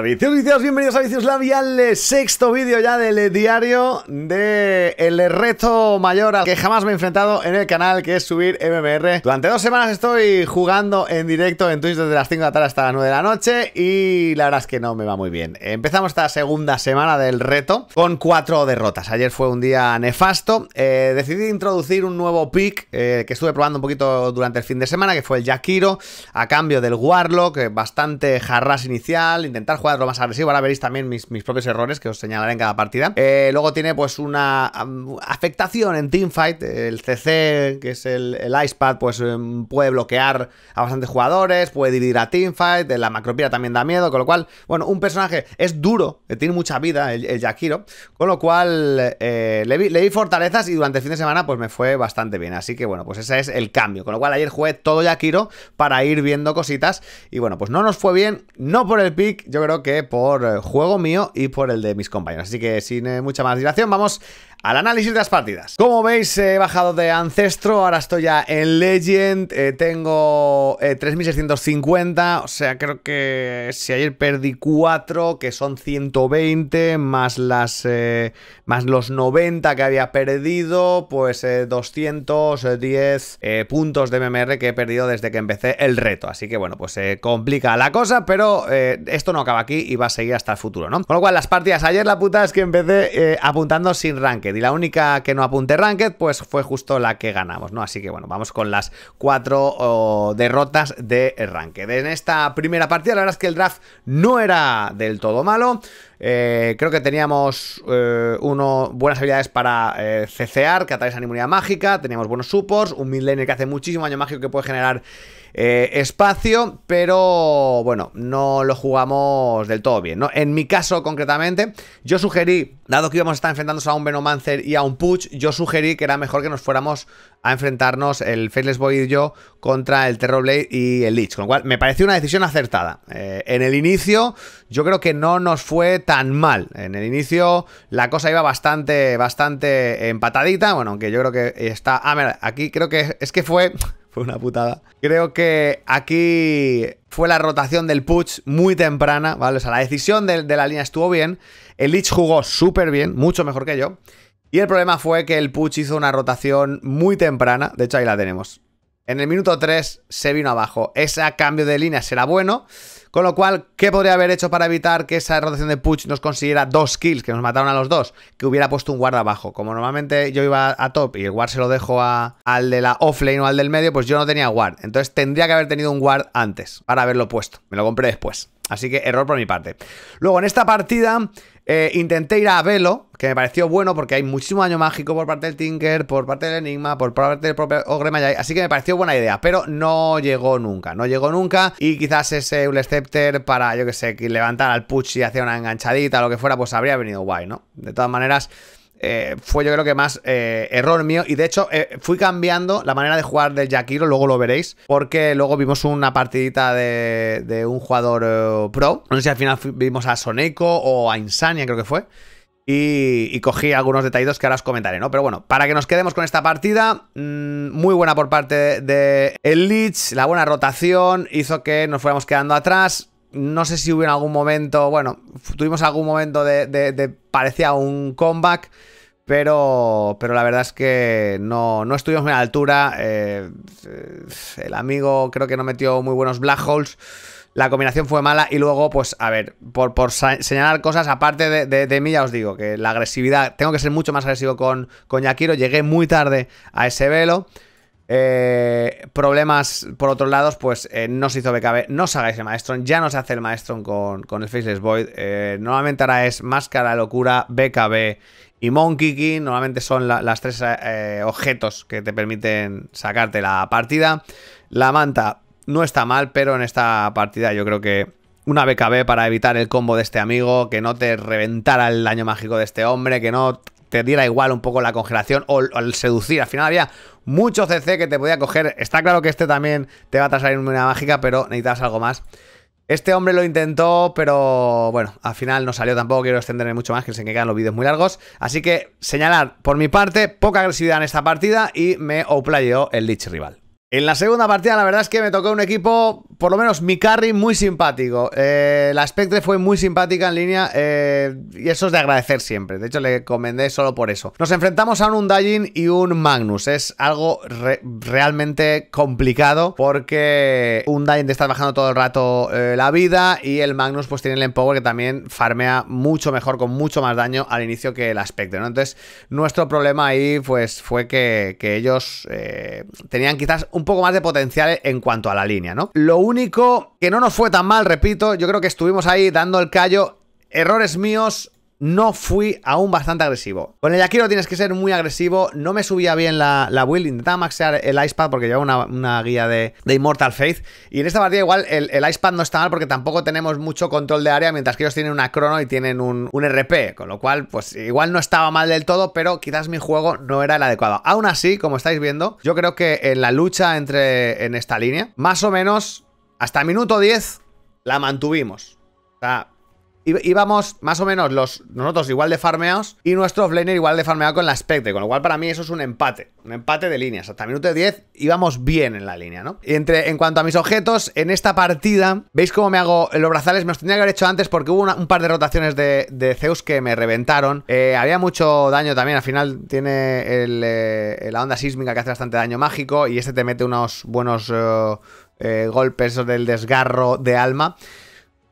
bienvenidos a Vicios labial sexto vídeo ya del diario de el reto mayor al que jamás me he enfrentado en el canal, que es subir MMR. Durante dos semanas estoy jugando en directo en Twitch desde las 5 de la tarde hasta las 9 de la noche y la verdad es que no me va muy bien. Empezamos esta segunda semana del reto con cuatro derrotas. Ayer fue un día nefasto. Eh, decidí introducir un nuevo pick eh, que estuve probando un poquito durante el fin de semana, que fue el Yakiro, a cambio del Warlock, eh, bastante jarras inicial, intentar Cuadro lo más agresivo, Ahora veréis también mis, propios errores que os señalaré en cada partida. Eh, luego tiene pues una afectación en Teamfight. El CC, que es el, el Icepad, pues em, puede bloquear a bastantes jugadores, puede dividir a Teamfight. La macropira también da miedo, con lo cual, bueno, un personaje es duro, eh, tiene mucha vida el, Yakiro, con lo cual eh, le, le, vi, fortalezas y durante el fin de semana pues me fue bastante bien. Así que bueno, pues ese es el cambio. Con lo cual ayer jugué todo Yakiro para ir viendo cositas y bueno, pues no nos fue bien, no por el pick, yo creo que por eh, juego mío y por el de mis compañeros. Así que sin eh, mucha más dilación, vamos al análisis de las partidas. Como veis, he bajado de Ancestro, ahora estoy ya en Legend, eh, tengo 3650, eh, o sea, creo que si ayer perdí 4, que son 120, más, las, eh, más los 90 que había perdido, pues 210 puntos de MMR que he perdido desde que empecé el reto. Así que bueno, pues se complica la cosa, pero esto no acaba aquí y va a seguir hasta el futuro, ¿no? Con lo cual, las partidas ayer la puta es que empecé apuntando sin ranking y la única que no apunte Ranked, pues fue justo la que ganamos, ¿no? Así que bueno, vamos con las cuatro derrotas de Ranked. En esta primera partida, la verdad es que el draft no era del todo malo. Eh, creo que teníamos eh, buenas habilidades para eh, que que esa inmunidad mágica. Teníamos buenos supports, un midlaner que hace muchísimo daño mágico que puede generar eh, espacio, pero bueno, no lo jugamos del todo bien, ¿no? En mi caso, concretamente, yo sugerí, dado que íbamos a estar enfrentándonos a un Venomancer y a un Puch, yo sugerí que era mejor que nos fuéramos a enfrentarnos el Faceless Boy y yo contra el Terrorblade y el Lich, con lo cual me pareció una decisión acertada. Eh, en el inicio, yo creo que no nos fue tan mal. En el inicio, la cosa iba bastante, bastante empatadita, bueno, aunque yo creo que está... Ah, mira, aquí creo que es que fue fue una putada. Creo que aquí fue la rotación del Puch muy temprana, ¿vale? O sea, la decisión de, la línea estuvo bien. El Lich jugó súper bien, mucho mejor que yo. Y el problema fue que el Puch hizo una rotación muy temprana. De hecho, ahí la tenemos. En el minuto 3 se vino abajo. Ese cambio de línea será bueno. Con lo cual, ¿qué podría haber hecho para evitar que esa rotación de Puch nos consiguiera dos kills, que nos mataron a los dos? Que hubiera puesto un guard abajo. Como normalmente yo iba a top y el guard se lo dejo al de la offlane o al del medio, pues yo no tenía guard. Entonces tendría que haber tenido un guard antes para haberlo puesto. Me lo compré después. Así que error por mi parte. Luego, en esta partida eh, intenté ir a Velo, que me pareció bueno porque hay muchísimo daño mágico por parte del Tinker, por parte del Enigma, por parte del propio Ogre Mayai, así que me pareció buena idea, pero no llegó nunca, no llegó nunca y quizás ese Ule Scepter para, yo que sé, levantar al y hacer una enganchadita o lo que fuera, pues habría venido guay, ¿no? De todas maneras... Eh, fue yo creo que más eh, error mío. Y de hecho, eh, fui cambiando la manera de jugar de Yakiro, luego lo veréis. Porque luego vimos una partidita de, un jugador pro. No sé si al final vimos a Soneco o a Insania, creo que fue. Y, cogí algunos detallitos que ahora os comentaré, ¿no? Pero bueno, para que nos quedemos con esta partida, mm, muy buena por parte de, el la buena rotación hizo que nos fuéramos quedando atrás no sé si hubo en algún momento, bueno, tuvimos algún momento de, parecía un comeback, pero, pero la verdad es que no, no estuvimos en altura. Eh, el amigo creo que no metió muy buenos black holes. La combinación fue mala y luego, pues, a ver, por, señalar cosas, aparte de, mí, ya os digo que la agresividad, tengo que ser mucho más agresivo con, con Yakiro. Llegué muy tarde a ese velo. Eh, problemas por otros lados, pues eh, no se hizo BKB, no se hagáis el maestro, ya no se hace el maestro con, el Faceless Void. Eh, normalmente ahora es Máscara Locura, BKB y Monkey King. Normalmente son las tres objetos que te permiten sacarte la partida. La manta no está mal, pero en esta partida yo creo que una BKB para evitar el combo de este amigo, que no te reventara el daño mágico de este hombre, que no te diera igual un poco la congelación o, el seducir. Al final había mucho CC que te podía coger. Está claro que este también te va a traer una mágica, pero necesitas algo más. Este hombre lo intentó, pero bueno, al final no salió tampoco. Quiero extenderme mucho más, que se que quedan los vídeos muy largos. Así que señalar, por mi parte, poca agresividad en esta partida y me outplayó el Lich rival. En la segunda partida, la verdad es que me tocó un equipo, por lo menos mi carry, muy simpático. Eh, la Spectre fue muy simpática en línea eh, y eso es de agradecer siempre. De hecho, le comendé solo por eso. Nos enfrentamos a un Undying y un Magnus. Es algo realmente complicado porque Undying te está bajando todo el rato eh, la vida y el Magnus pues tiene el Empower que también farmea mucho mejor, con mucho más daño al inicio que la Spectre, Entonces, nuestro problema ahí pues fue que ellos tenían quizás un poco más de potencial en cuanto a la línea, ¿no? Lo único que no nos fue tan mal, repito, yo creo que estuvimos ahí dando el callo errores míos, no fui aún bastante agresivo. Con el Yakiro tienes que ser muy agresivo. No me subía bien la, la build. Intentaba maxear el Icepad porque llevaba una, una guía de, de, Immortal Faith. Y en esta partida igual el, Icepad no está mal porque tampoco tenemos mucho control de área mientras que ellos tienen una crono y tienen un, RP. Con lo cual, pues igual no estaba mal del todo, pero quizás mi juego no era el adecuado. Aún así, como estáis viendo, yo creo que en la lucha entre en esta línea, más o menos hasta minuto 10 la mantuvimos. O sea, íbamos más o menos los nosotros igual de farmeados y nuestro offlaner igual de farmeado con la Spectre, con lo cual para mí eso es un empate, un empate de líneas. Hasta minuto 10 íbamos bien en la línea, ¿no? Y entre, en cuanto a mis objetos, en esta partida, ¿veis cómo me hago los brazales? Me los tenía que haber hecho antes porque hubo un par de rotaciones de, Zeus que me reventaron. Eh, había mucho daño también, al final tiene eh, la onda sísmica que hace bastante daño mágico y este te mete unos buenos... Eh, golpes del desgarro de alma.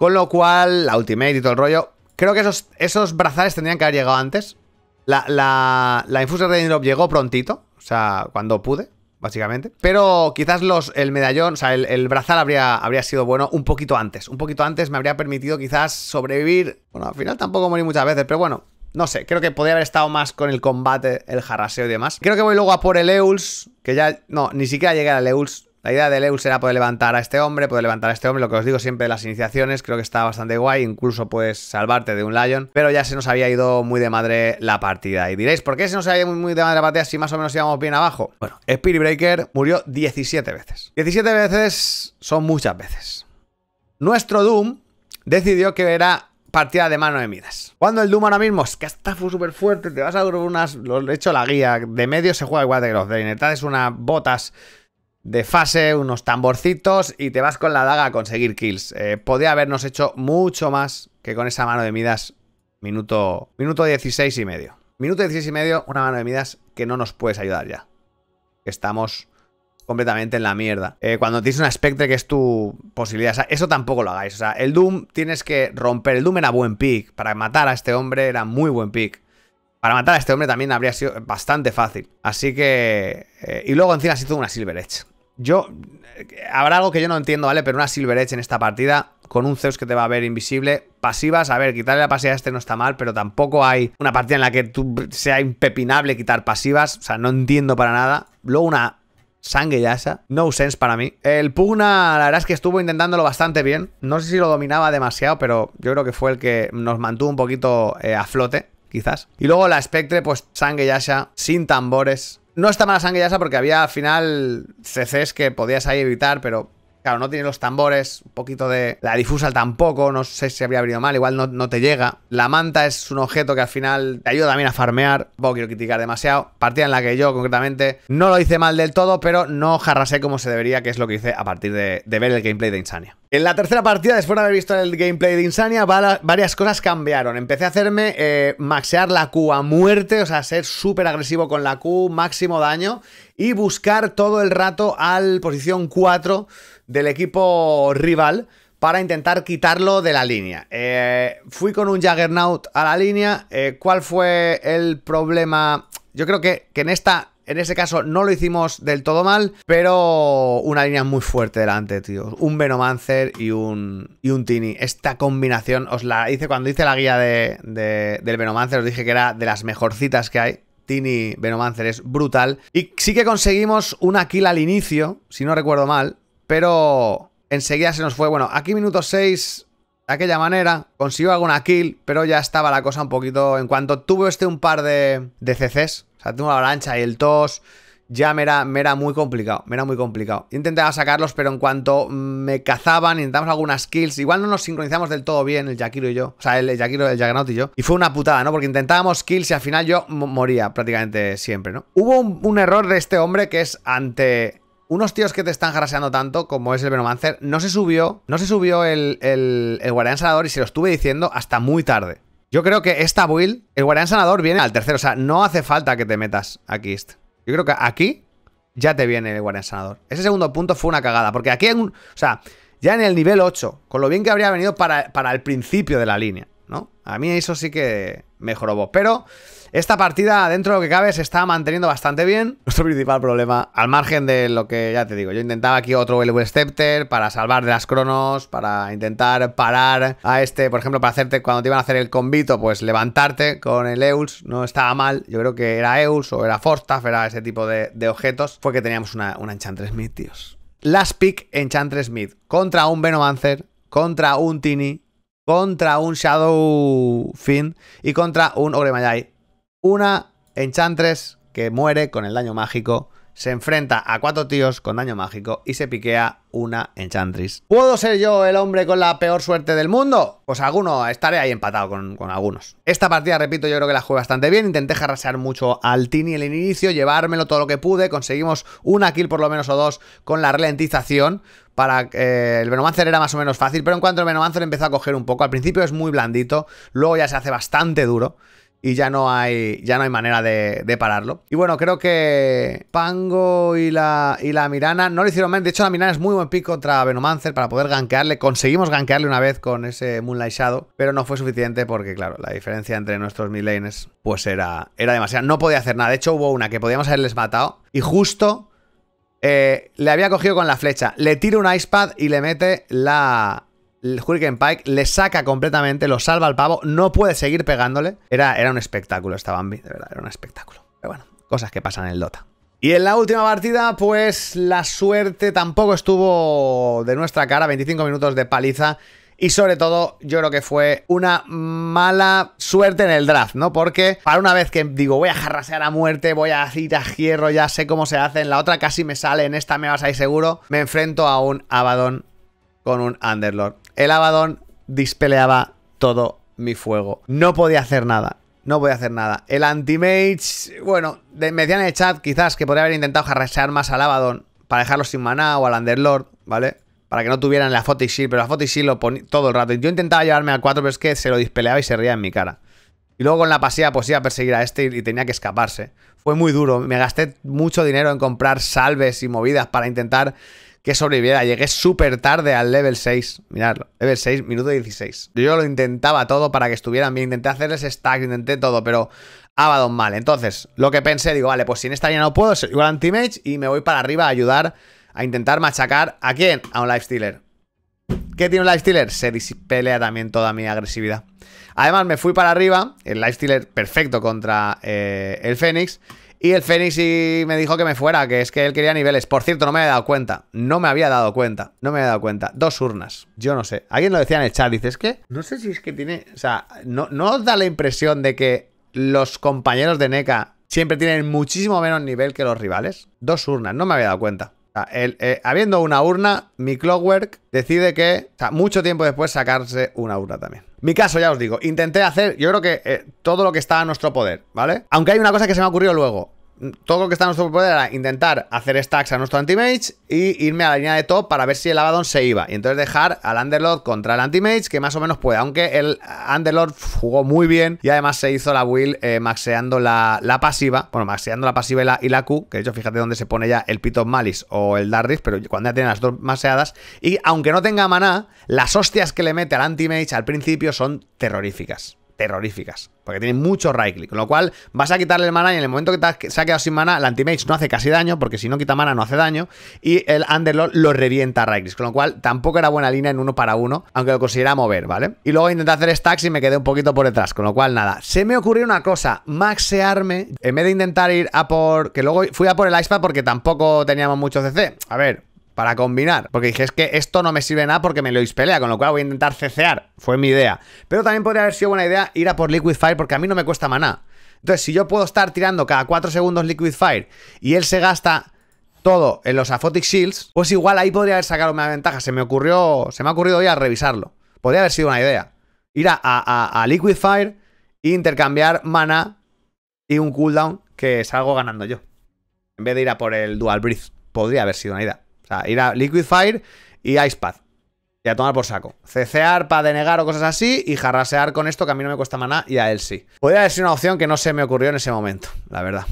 Con lo cual, la ultimate y todo el rollo. Creo que esos, esos brazales tendrían que haber llegado antes. La, la, de Infusion llegó prontito. O sea, cuando pude, básicamente. Pero quizás los, el medallón, o sea, el, brazal habría, habría sido bueno un poquito antes. Un poquito antes me habría permitido quizás sobrevivir. Bueno, al final tampoco morí muchas veces, pero bueno. No sé, creo que podría haber estado más con el combate, el jarraseo y demás. Creo que voy luego a por el Euls, que ya... No, ni siquiera llegué al Euls. La idea de Leus era poder levantar a este hombre, poder levantar a este hombre, lo que os digo siempre de las iniciaciones, creo que está bastante guay, incluso puedes salvarte de un Lion, pero ya se nos había ido muy de madre la partida. Y diréis, ¿por qué se nos había ido muy de madre la partida si más o menos íbamos bien abajo? Bueno, Spirit Breaker murió 17 veces. 17 veces son muchas veces. Nuestro Doom decidió que era partida de mano de Midas. Cuando el Doom ahora mismo es que fue súper fuerte, te vas a unas. Lo he hecho la guía. De medio se juega igual de Growth de Te unas botas de fase, unos tamborcitos y te vas con la daga a conseguir kills. Eh, podría podía habernos hecho mucho más que con esa mano de Midas minuto, minuto 16 y medio. Minuto 16 y medio, una mano de Midas que no nos puedes ayudar ya. Estamos completamente en la mierda. Eh, cuando tienes un Spectre que es tu posibilidad, eso tampoco lo hagáis. O sea, el Doom tienes que romper. El Doom era buen pick. Para matar a este hombre era muy buen pick. Para matar a este hombre también habría sido bastante fácil. Así que... Eh, y luego encima se hizo una Silver Edge. Yo... Eh, habrá algo que yo no entiendo, ¿vale? Pero una Silver Edge en esta partida, con un Zeus que te va a ver invisible. Pasivas, a ver, quitarle la pasiva a este no está mal, pero tampoco hay una partida en la que tú sea impepinable quitar pasivas. O sea, no entiendo para nada. Luego una sangre ya esa. No sense para mí. El Pugna, la verdad es que estuvo intentándolo bastante bien. No sé si lo dominaba demasiado, pero yo creo que fue el que nos mantuvo un poquito eh, a flote quizás. Y luego la Spectre, pues Sangue Yasha, sin tambores. No está mala Sangue asa porque había al final CCs que podías ahí evitar, pero Claro, no tiene los tambores, un poquito de... La difusa tampoco, no sé si habría venido mal, igual no, no, te llega. La manta es un objeto que al final te ayuda también a farmear, no quiero criticar demasiado. Partida en la que yo concretamente no lo hice mal del todo, pero no jarrasé como se debería, que es lo que hice a partir de ver el gameplay de Insania. En la tercera partida, después de haber visto el gameplay de Insania, varias cosas cambiaron. Empecé a hacerme eh, maxear la Q a muerte, o sea, ser súper agresivo con la Q, máximo daño, y buscar todo el rato al posición 4 del equipo rival para intentar quitarlo de la línea. Eh, fui con un Juggernaut a la línea. Eh, ¿Cuál fue el problema? Yo creo que, que en esta en ese caso no lo hicimos del todo mal, pero una línea muy fuerte delante, tío. Un Venomancer y un, y un Tini. Esta combinación os la hice cuando hice la guía de, del Venomancer, os dije que era de las mejorcitas que hay. Tini Venomancer es brutal. Y sí que conseguimos una kill al inicio, si no recuerdo mal, pero enseguida se nos fue. Bueno, aquí minuto 6 de aquella manera, consigo alguna kill, pero ya estaba la cosa un poquito... En cuanto tuve este un par de, de CCs, o sea, tengo una avalancha y el tos, ya me era, me era, muy complicado, me era muy complicado. Intentaba sacarlos, pero en cuanto me cazaban, intentamos algunas kills. Igual no nos sincronizamos del todo bien, el Yakiro y yo. O sea, el, Yakiro, el Jaggernaut y yo. Y fue una putada, ¿no? Porque intentábamos kills y al final yo moría prácticamente siempre, ¿no? Hubo un error de este hombre que es ante unos tíos que te están graseando tanto como es el Venomancer, no se subió, no se subió el, el, Guardián Sanador y se lo estuve diciendo hasta muy tarde. Yo creo que esta build, el Guardián Sanador viene al tercero, o sea, no hace falta que te metas aquí. Yo creo que aquí ya te viene el Guardián Sanador. Ese segundo punto fue una cagada, porque aquí en un... O sea, ya en el nivel 8, con lo bien que habría venido para el principio de la línea. A mí eso sí que mejoró, vos Pero esta partida, dentro de lo que cabe, se está manteniendo bastante bien. Nuestro principal problema, al margen de lo que ya te digo, yo intentaba aquí otro LV Scepter para salvar de las cronos, para intentar parar a este, por ejemplo, para hacerte, cuando te iban a hacer el convito, pues levantarte con el Euls. no estaba mal. Yo creo que era Euls o era Forstaff, era ese tipo de, objetos. Fue que teníamos una, Enchantress Mid, tíos. Last pick Enchantress Mid contra un Venomancer, contra un Tini contra un Shadow Fin y contra un Ogre Mayai. Una Enchantress que muere con el daño mágico se enfrenta a cuatro tíos con daño mágico y se piquea una Enchantress. ¿Puedo ser yo el hombre con la peor suerte del mundo? Pues alguno, estaré ahí empatado con, algunos. Esta partida, repito, yo creo que la jugué bastante bien. Intenté jarrasear mucho al Tini en el inicio, llevármelo todo lo que pude. Conseguimos una kill por lo menos o dos con la ralentización. Para que eh, el Venomancer era más o menos fácil, pero en cuanto el Venomancer empezó a coger un poco, al principio es muy blandito, luego ya se hace bastante duro y ya no hay, ya no hay manera de, pararlo. Y bueno, creo que Pango y la, y la Mirana no lo hicieron mal. De hecho, la Mirana es muy buen pico contra Venomancer para poder gankearle. Conseguimos gankearle una vez con ese Moonlight Shadow, pero no fue suficiente porque, claro, la diferencia entre nuestros lanes. pues era, era demasiada. No podía hacer nada. De hecho, hubo una que podíamos haberles matado y justo eh, le había cogido con la flecha. Le tira un Ice Pad y le mete la, Hurricane Pike le saca completamente, lo salva al pavo, no puede seguir pegándole. Era, era un espectáculo esta Bambi, de verdad, era un espectáculo. Pero bueno, cosas que pasan en el Dota. Y en la última partida, pues la suerte tampoco estuvo de nuestra cara, 25 minutos de paliza. Y sobre todo, yo creo que fue una mala suerte en el draft, ¿no? Porque para una vez que digo, voy a jarrasear a muerte, voy a ir a hierro, ya sé cómo se hace, en la otra casi me sale, en esta me vas ahí seguro, me enfrento a un Abaddon con un Underlord el Abaddon dispeleaba todo mi fuego. No podía hacer nada. No podía hacer nada. El anti-mage, bueno, de, me decían en el chat quizás que podría haber intentado arrasar más al Abaddon para dejarlo sin maná o al Underlord, ¿vale? Para que no tuvieran la y pero la y lo ponía todo el rato. Yo intentaba llevarme a 4, pero es que se lo dispeleaba y se ría en mi cara. Y luego con la pasiva pues iba a perseguir a este y tenía que escaparse. Fue muy duro. Me gasté mucho dinero en comprar salves y movidas para intentar que sobreviviera. Llegué súper tarde al level 6. Miradlo. Level 6, minuto 16. Yo lo intentaba todo para que estuvieran bien. Intenté hacerles stack, intenté todo, pero ha dado mal. Entonces, lo que pensé, digo, vale, pues si en esta ya no puedo, soy igual anti-mage y me voy para arriba a ayudar a intentar machacar a quién? A un lifestealer. ¿Qué tiene un lifestealer? Se dispelea también toda mi agresividad. Además, me fui para arriba, el lifestealer perfecto contra eh, el Fénix. Y el Fenix y me dijo que me fuera, que es que él quería niveles. Por cierto, no me había dado cuenta. No me había dado cuenta. No me había dado cuenta. Dos urnas. Yo no sé. Alguien lo decía en el chat. es que. No sé si es que tiene. O sea, no, no os da la impresión de que los compañeros de NECA siempre tienen muchísimo menos nivel que los rivales. Dos urnas. No me había dado cuenta. Eh, habiendo una urna, mi clockwork decide que, mucho tiempo después sacarse una urna también. Mi caso, ya os digo, intenté hacer, yo creo que eh, todo lo que está a nuestro poder, ¿vale? Aunque hay una cosa que se me ocurrió luego todo lo que está en nuestro poder era intentar hacer stacks a nuestro anti-mage y irme a la línea de top para ver si el Abaddon se iba. Y entonces dejar al Underlord contra el anti-mage, que más o menos puede. Aunque el Underlord jugó muy bien y además se hizo la will eh, maxeando la, pasiva. Bueno, maxeando la pasiva y la, Q, que de hecho fíjate dónde se pone ya el Pit of Malice o el Darris, pero cuando ya tiene las dos maxeadas. Y aunque no tenga maná, las hostias que le mete al anti-mage al principio son terroríficas terroríficas. Porque tiene mucho right Con lo cual, vas a quitarle el mana y en el momento que se ha quedado sin mana, la anti no hace casi daño. Porque si no quita mana, no hace daño. Y el Underlord lo revienta a right Con lo cual, tampoco era buena línea en uno para uno. Aunque lo consiguiera mover, ¿vale? Y luego intenté hacer stacks y me quedé un poquito por detrás. Con lo cual, nada. Se me ocurrió una cosa. Maxearme. En vez de intentar ir a por. Que luego fui a por el Icepad porque tampoco teníamos mucho CC. A ver, para combinar. Porque dije, es que esto no me sirve nada porque me lo pelea, con lo cual voy a intentar cecear. Fue mi idea. Pero también podría haber sido buena idea ir a por Liquid Fire porque a mí no me cuesta maná. Entonces, si yo puedo estar tirando cada 4 segundos Liquid Fire y él se gasta todo en los Aphotic Shields, pues igual ahí podría haber sacado una ventaja. Se me ocurrió, se me ha ocurrido ya a revisarlo. Podría haber sido una idea. Ir a, Liquid Fire e intercambiar mana y un cooldown que salgo ganando yo. En vez de ir a por el Dual Breath. Podría haber sido una idea sea, ir a Liquid Fire y Icepad. Y a tomar por saco. CCar para denegar o cosas así y jarrasear con esto que a mí no me cuesta maná y a él sí. Podría haber sido una opción que no se me ocurrió en ese momento, la verdad.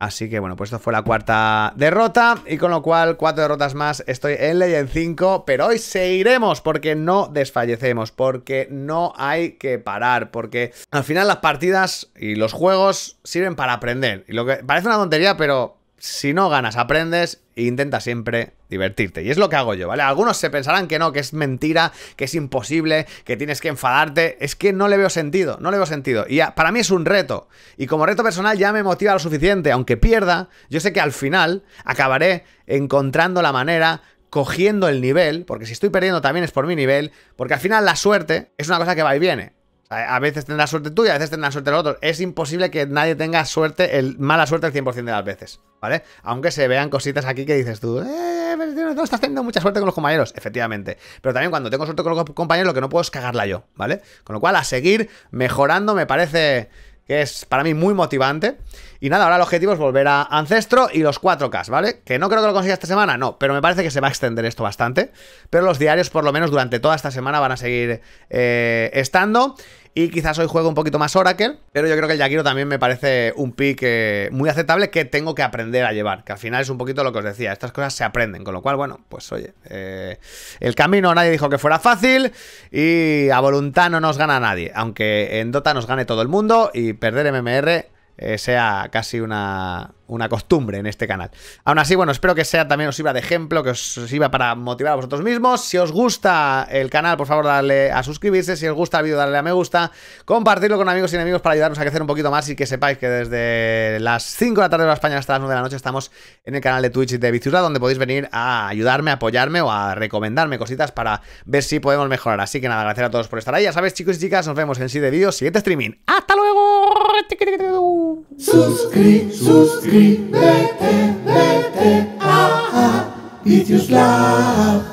Así que bueno, pues esto fue la cuarta derrota y con lo cual cuatro derrotas más estoy en Legend 5, pero hoy seguiremos porque no desfallecemos, porque no hay que parar, porque al final las partidas y los juegos sirven para aprender. Y lo que parece una tontería, pero si no ganas, aprendes e intenta siempre divertirte. Y es lo que hago yo, ¿vale? Algunos se pensarán que no, que es mentira, que es imposible, que tienes que enfadarte. Es que no le veo sentido, no le veo sentido. Y para mí es un reto. Y como reto personal ya me motiva lo suficiente. Aunque pierda, yo sé que al final acabaré encontrando la manera cogiendo el nivel, porque si estoy perdiendo también es por mi nivel, porque al final la suerte es una cosa que va y viene. A, veces tendrás suerte tú y a veces tendrás suerte el otro Es imposible que nadie tenga suerte, el, mala suerte el 100% de las veces, ¿vale? Aunque se vean cositas aquí que dices tú, eh, no estás teniendo mucha suerte con los compañeros, efectivamente. Pero también cuando tengo suerte con los compañeros, lo que no puedo es cagarla yo, ¿vale? Con lo cual, a seguir mejorando me parece que es para mí muy motivante. Y nada, ahora el objetivo es volver a Ancestro y los 4K, ¿vale? Que no creo que lo consiga esta semana, no, pero me parece que se va a extender esto bastante. Pero los diarios, por lo menos durante toda esta semana, van a seguir eh, estando. Y quizás hoy juego un poquito más Oracle, pero yo creo que el Yakiro también me parece un pick eh, muy aceptable que tengo que aprender a llevar. Que al final es un poquito lo que os decía, estas cosas se aprenden. Con lo cual, bueno, pues oye, eh, el camino nadie dijo que fuera fácil y a voluntad no nos gana nadie. Aunque en Dota nos gane todo el mundo y perder MMR eh, sea casi una, una costumbre en este canal. Aún así, bueno, espero que sea también os sirva de ejemplo, que os, sirva para motivar a vosotros mismos. Si os gusta el canal, por favor, darle a suscribirse. Si os gusta el vídeo, darle a me gusta. Compartirlo con amigos y enemigos para ayudarnos a crecer un poquito más y que sepáis que desde las 5 de la tarde de la España hasta las 9 de la noche estamos en el canal de Twitch de Biciura, donde podéis venir a ayudarme, a apoyarme o a recomendarme cositas para ver si podemos mejorar. Así que nada, gracias a todos por estar ahí. Ya sabéis, chicos y chicas, nos vemos en sí de vídeo, siguiente streaming. ¡Hasta luego! suscríbete, vete a